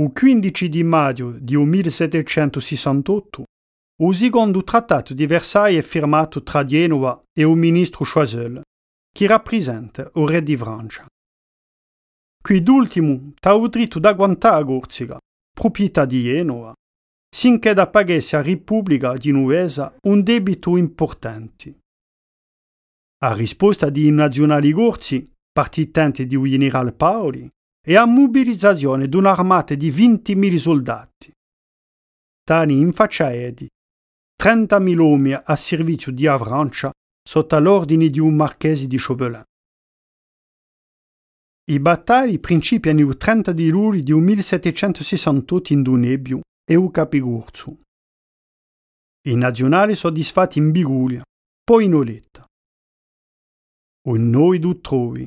O 15 di maggio di 1768, il secondo trattato di Versailles è firmato tra Genova e il ministro Choiseul, che rappresenta il re di Francia. Quid'ultimo ta il diritto da guantare proprietà di Genova, sinché da pagare a Repubblica di Genovesa un debito importante. A risposta di nazionali gorzi, partitenti di un generale Paoli, e a mobilizzazione di un'armata di 20.000 soldati. Tani in faccia Edi, 30.000 uomini a servizio di Avrancia sotto l'ordine di un marchese di Chauvelin. I battagli principiano il 30 di luglio di 1768 in Dunebio e u Capigurzu. I nazionali soddisfatti in Bigulia, poi in Oletta. Un noi d'Utrovi,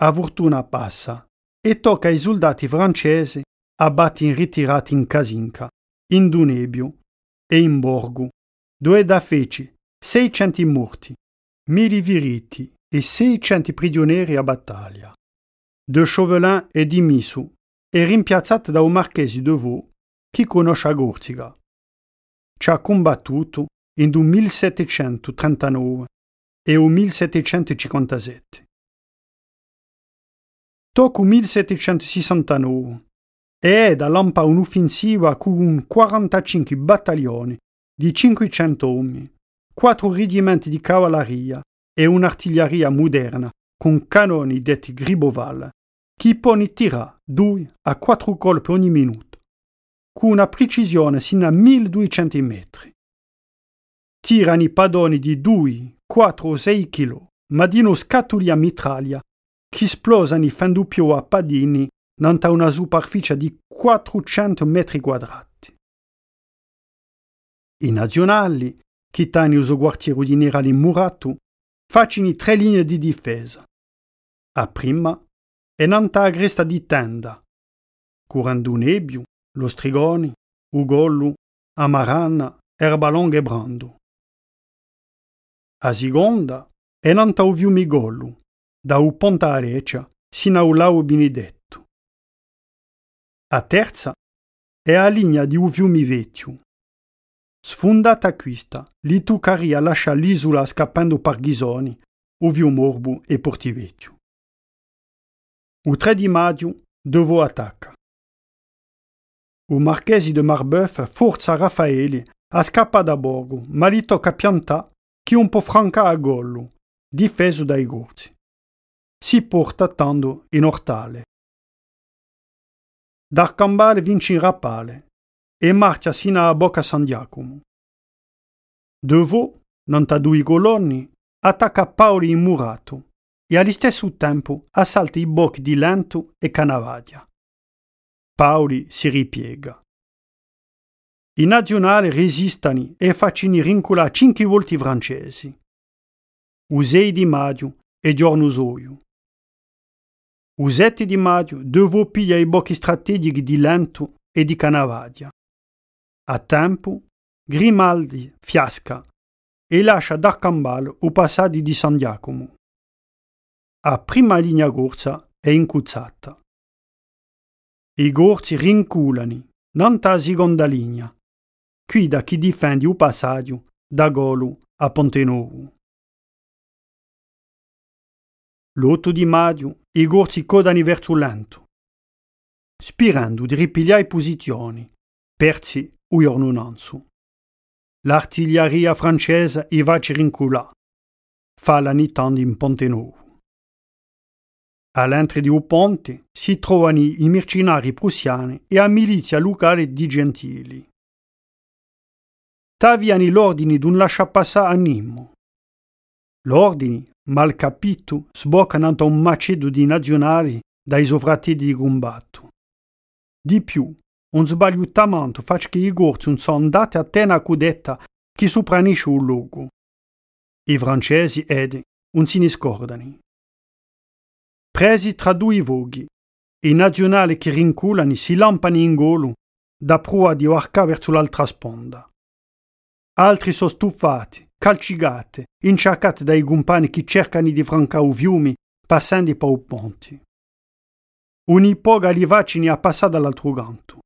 a fortuna passa e tocca ai soldati francesi abbatti in ritirata in Casinca, in Dunebio e in Borgo, dove da feci 600 morti, 1000 viriti e 600 prigionieri a battaglia. De Chauvelin è dimisso e rimpiazzato da un marchese de Vaux che conosce a Gorziga. Ci ha combattuto in 1739 e 1757. Toku 1769 e è da lampa un'offensiva con 45 battaglioni di 500 uomini, 4 reggimenti di cavalleria e un'artiglieria moderna con cannoni detti Griboval, che pone tira 2 a 4 colpi ogni minuto, con una precisione sino a 1200 metri. Tirano i padoni di 2, 4 o 6 kg, ma di uno scatoli a mitraglia che esplosano nel fanduppio a Padini nanta una superficie di 400 metri quadrati. I nazionali, che tani uso quartiere generale murato, facciano tre linee di difesa. A prima è nanta a cresta di tenda, curando un Nebbio, Lo Strigoni, Ugollu, Amaranna, Erbalonga e Brando. A seconda è nanta o fiume da u ponta Arecea sino au lau Benedetto. A terza è a linea di u fiumi Vecchio. Sfondata questa, l'Itucaria lascia l'isola scappando per Ghisoni, Uvio morbo e Portivecchio. U 3 di maggio, Devo attacca. U marchesi de Marbeuf forza Raffaele a scappare da Borgo, ma li tocca piantà che un po' franca a gollo, difeso dai gorzi si porta tanto in ortale. D'Arcambale vince in rapale e marcia sino a Bocca San Giacomo. De Devo, 92 colonni, attacca Paoli in murato e allo stesso tempo assalta i bocchi di Lento e Canavaglia. Paoli si ripiega. I nazionali resistono e facciano rincola cinque volte i francesi. Usei di Maggio e Giorno Zoio. Usetti di Maggio pigliare i bocchi strategici di Lento e di Canavaglia. A tempo, Grimaldi fiasca e lascia da Cambalo o passaggi di San Giacomo. A prima linea gorsa è incuzzata. I gorsi rinculano, non a seconda linea, qui da chi difende il passaggio da Golu a Ponte Novo. L'8 di maggio i gorsi codani verso l'anto. Spirando di ripigliare posizioni, persi uiornunanzu. L'artiglieria francese i va circulà. Fa la nitanda in Ponte Nuovo. All'entre di un ponte si trovano i mercenari prussiani e la milizia locale di Gentili. Taviani l'ordine d'un lasciapassà a Nimmo. L'ordine malcapito, sboccano un macedo di nazionali dai sovrati di combatto. Di più, un sbagliuttamento fa che i gorzi sono andati a tena cudetta che sopranisce un luogo. I francesi ed non si niscordano. Presi tra due voghi, i nazionali che rinculano si lampano in golo da prua di orca verso l'altra sponda. Altri sono stufati calcigate, inciaccate dai gumpani che cercano di franca i fiumi, passando per i ponti. Un'ipoga li vacini ha passato dall'altro canto.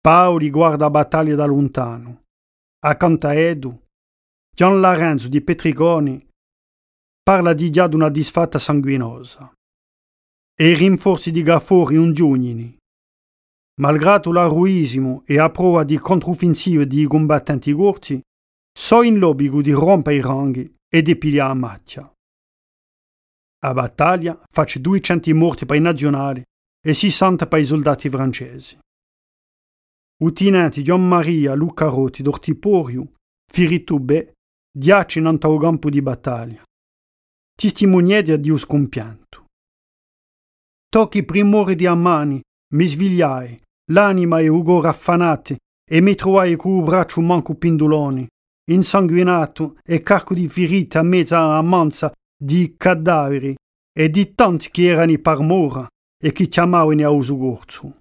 Paoli guarda la battaglia da lontano. Accanto a Edu, Gian Lorenzo di Petrigoni parla di già di una disfatta sanguinosa e i rinforzi di Gaffori undiugnini. Malgrado l'arruismo e a prova di controffensive di combattenti corti, so in l'obbligo di rompe i ranghi e di pigliare a macchia. A battaglia face 200 morti per i nazionali e 60 per i soldati francesi. Utinenti Gian Maria Luca Rotti, d'Ortiporio, Firitù Be, diaci in antau campo di battaglia. Testimoniedi a Dio scompianto. Tocchi primori di amani, mi svigliai, l'anima e ugo raffanati, e mi trovai con un braccio manco pendoloni, insanguinato e carco di ferite a mezza manza di cadaveri e di tanti che erano per mora e che chiamavano a uso usugorzo.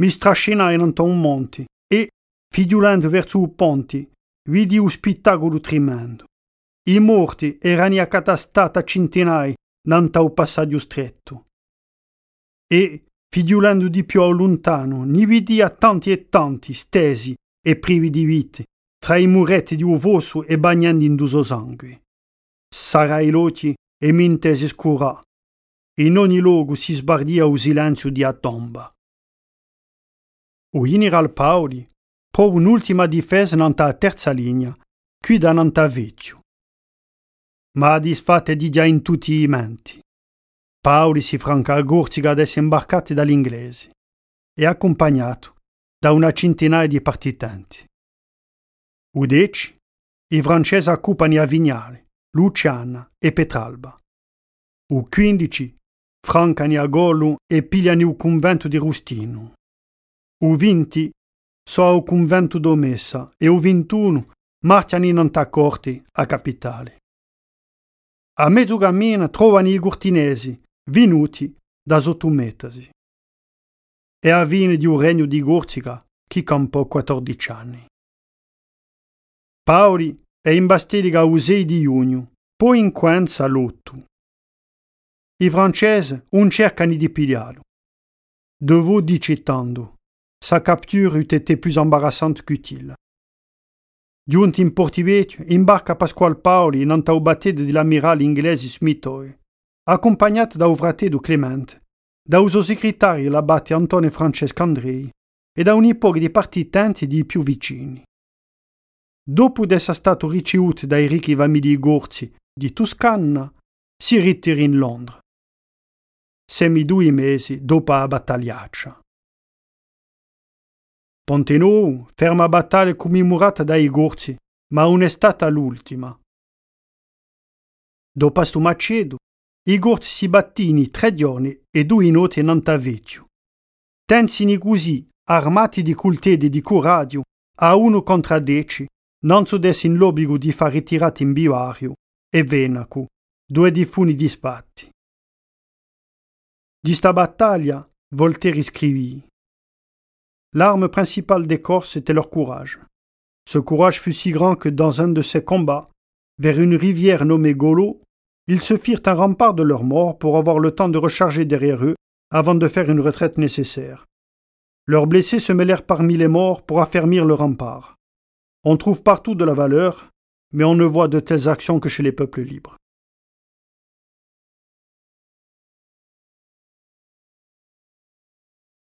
Mi strascinai in un monte e, figliolando verso il ponte, vidi un spettacolo tremendo. I morti erano accatastati a centinaia nanta un passaggio stretto. E, figliolando di più a lontano, ne vidi a tanti e tanti stesi e privi di vite, tra i muretti di uvosu e bagnandi in duso sangue. Sarai loti e m'intesi si scura. In ogni luogo si sbardia un silenzio di tomba. O general Paoli prova un'ultima difesa nanta terza linea, qui da nanta vecchio. Ma disfatte di già in tutti i menti. Paoli si franca a Gorziga ad essere imbarcati dall'inglese e accompagnato da una centinaia di partitanti. Udeci, i francesi occupano Avignale, Luciana e Petralba. U15 francano a Golu e pigliano il convento di Rustino. U20 so al convento d'Omessa e U21 marciano in Antacorti a capitale. A mezzo cammino trovano i gurtinesi, venuti da Sottometasi. E a fine di un regno di Gorsica che campò 14 anni. Pauri e imbastiri gausei di Iugno, poi in Quenza lotto. I francesi un cercano di pigliarlo. Devo dice tanto. Sa capture eût été plus embarrassante qu'utile. Giunti in Portivecchio, imbarca Pasquale Paoli in antaubatede dell'ammirale inglese Smithoy, accompagnato da un di Clemente, da un suo segretario l'abate Antonio Francesco Andrei e da un nipote di partitenti di più vicini dopo essere stato ricevuto dai ricchi famigli gorzi di Toscana, si ritirò in Londra. Semi due mesi dopo la battagliaccia. Pontenou, ferma battaglia commemorata dai gorzi, ma non è stata l'ultima. Dopo questo macedo, i gorzi si battini tre giorni e due notti in Antavecchio. Tensini così, armati di coltelli di coraggio, a uno contro dieci, non in di far in e Venaco, due di disfatti. Di sta battaglia, Voltaire L'arme principale des Corses était leur courage. Ce courage fut si grand que dans un de ces combats, vers une rivière nommée Golo, ils se firent un rempart de leurs morts pour avoir le temps de recharger derrière eux avant de faire une retraite nécessaire. Leurs blessés se mêlèrent parmi les morts pour affermir le rempart. On trouve partout de la valeur, mais on ne voit de telles actions que chez les peuples libres.